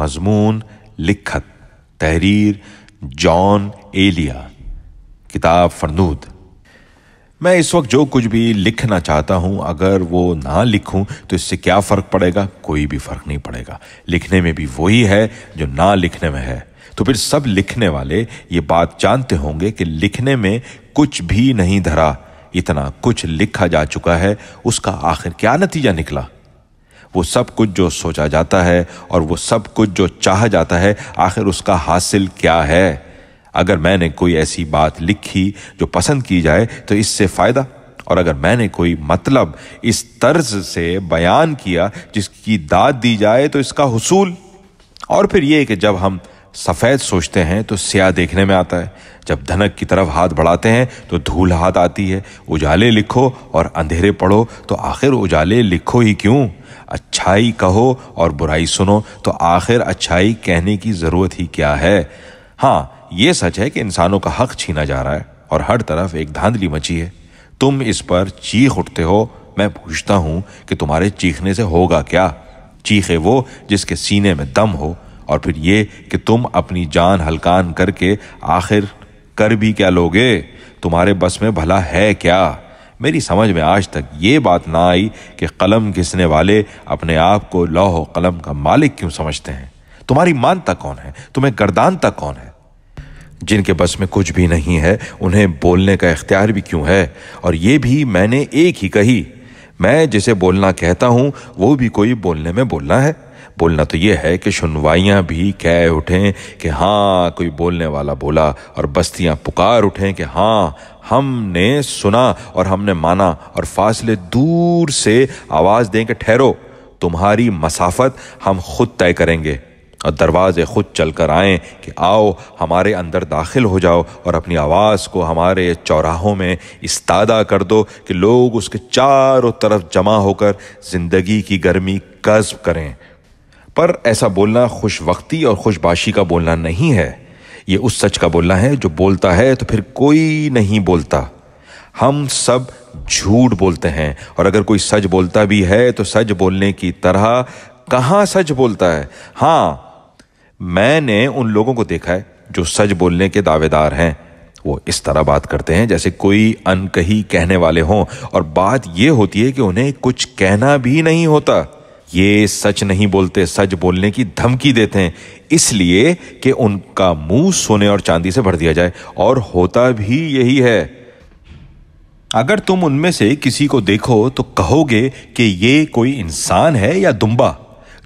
मजमून लिखत तहरीर जॉन एलिया किताब फरनूद मैं इस वक्त जो कुछ भी लिखना चाहता हूं अगर वो ना लिखूं तो इससे क्या फ़र्क पड़ेगा कोई भी फ़र्क नहीं पड़ेगा लिखने में भी वही है जो ना लिखने में है तो फिर सब लिखने वाले ये बात जानते होंगे कि लिखने में कुछ भी नहीं धरा इतना कुछ लिखा जा चुका है उसका आखिर क्या नतीजा निकला वो सब कुछ जो सोचा जाता है और वो सब कुछ जो चाह जाता है आखिर उसका हासिल क्या है अगर मैंने कोई ऐसी बात लिखी जो पसंद की जाए तो इससे फ़ायदा और अगर मैंने कोई मतलब इस तर्ज से बयान किया जिसकी दाद दी जाए तो इसका हसूल और फिर ये कि जब हम सफ़ेद सोचते हैं तो स्याह देखने में आता है जब धनक की तरफ हाथ बढ़ाते हैं तो धूल हाथ आती है उजाले लिखो और अंधेरे पढ़ो तो आखिर उजाले लिखो ही क्यों अच्छाई कहो और बुराई सुनो तो आखिर अच्छाई कहने की ज़रूरत ही क्या है हाँ ये सच है कि इंसानों का हक छीना जा रहा है और हर तरफ एक धांधली मची है तुम इस पर चीख उठते हो मैं पूछता हूँ कि तुम्हारे चीखने से होगा क्या चीखे वो जिसके सीने में दम हो और फिर ये कि तुम अपनी जान हलकान करके आखिर कर भी क्या लोगे तुम्हारे बस में भला है क्या मेरी समझ में आज तक ये बात ना आई कि कलम घिसने वाले अपने आप को लौह कलम का मालिक क्यों समझते हैं तुम्हारी मानता कौन है तुम्हें गर्दानता कौन है जिनके बस में कुछ भी नहीं है उन्हें बोलने का इख्तियार भी क्यों है और ये भी मैंने एक ही कही मैं जिसे बोलना कहता हूँ वो भी कोई बोलने में बोलना है बोलना तो यह है कि सुनवाइयाँ भी कह उठें कि हाँ कोई बोलने वाला बोला और बस्तियाँ पुकार उठें कि हाँ हमने सुना और हमने माना और फासले दूर से आवाज़ दें कि ठहरो तुम्हारी मसाफत हम खुद तय करेंगे और दरवाज़े खुद चल कर आएँ कि आओ हमारे अंदर दाखिल हो जाओ और अपनी आवाज़ को हमारे चौराहों में इस्तादा कर दो कि लोग उसके चारों तरफ जमा होकर ज़िंदगी की गर्मी कस्ब करें पर ऐसा बोलना खुशवक्ती और खुशबाशी का बोलना नहीं है ये उस सच का बोलना है जो बोलता है तो फिर कोई नहीं बोलता हम सब झूठ बोलते हैं और अगर कोई सच बोलता भी है तो सच बोलने की तरह कहां सच बोलता है हां मैंने उन लोगों को देखा है जो सच बोलने के दावेदार हैं वो इस तरह बात करते हैं जैसे कोई अनकही कहने वाले हों और बात यह होती है कि उन्हें कुछ कहना भी नहीं होता ये सच नहीं बोलते सच बोलने की धमकी देते हैं इसलिए कि उनका मुंह सोने और चांदी से भर दिया जाए और होता भी यही है अगर तुम उनमें से किसी को देखो तो कहोगे कि ये कोई इंसान है या दुम्बा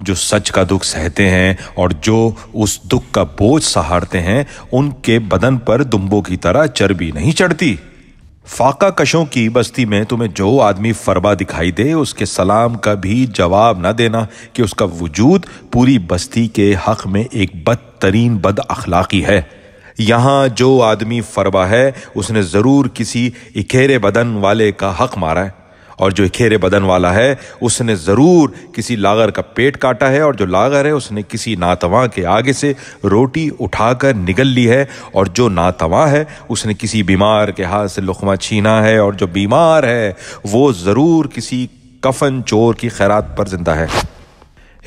जो सच का दुख सहते हैं और जो उस दुख का बोझ सहारते हैं उनके बदन पर दुम्बों की तरह चर्बी नहीं चढ़ती फाका कशों की बस्ती में तुम्हें जो आदमी फरबा दिखाई दे उसके सलाम का भी जवाब न देना कि उसका वजूद पूरी बस्ती के हक में एक बदतरीन बद अखलाकी है यहाँ जो आदमी फरबा है उसने ज़रूर किसी इकेरे बदन वाले का हक मारा है और जो खेरे बदन वाला है उसने ज़रूर किसी लागर का पेट काटा है और जो लागर है उसने किसी नातवा के आगे से रोटी उठाकर निगल ली है और जो नातवा है उसने किसी बीमार के हाथ से लुकमा छीना है और जो बीमार है वो ज़रूर किसी कफन चोर की खैरात पर जिंदा है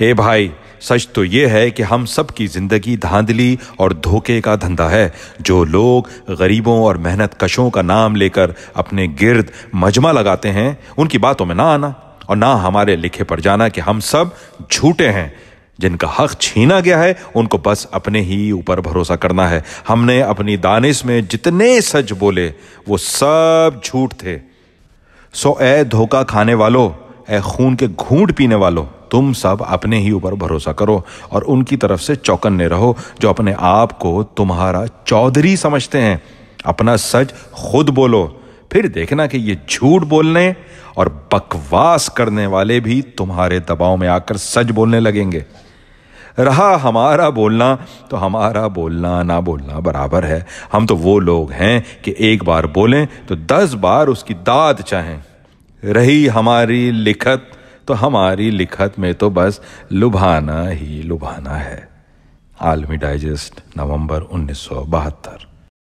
हे भाई सच तो ये है कि हम सब की ज़िंदगी धांधली और धोखे का धंधा है जो लोग गरीबों और मेहनत कशों का नाम लेकर अपने गिरद मजमा लगाते हैं उनकी बातों में ना आना और ना हमारे लिखे पर जाना कि हम सब झूठे हैं जिनका हक छीना गया है उनको बस अपने ही ऊपर भरोसा करना है हमने अपनी दानिश में जितने सच बोले वो सब झूठ थे सो ए धोखा खाने वालों ए खून के घूंट पीने वालों तुम सब अपने ही ऊपर भरोसा करो और उनकी तरफ से चौकन्ने रहो जो अपने आप को तुम्हारा चौधरी समझते हैं अपना सच खुद बोलो फिर देखना कि ये झूठ बोलने और बकवास करने वाले भी तुम्हारे दबाव में आकर सच बोलने लगेंगे रहा हमारा बोलना तो हमारा बोलना ना बोलना बराबर है हम तो वो लोग हैं कि एक बार बोलें तो दस बार उसकी दाद चाहें रही हमारी लिखत तो हमारी लिखत में तो बस लुभाना ही लुभाना है आलमी डाइजेस्ट नवंबर उन्नीस सौ बहत्तर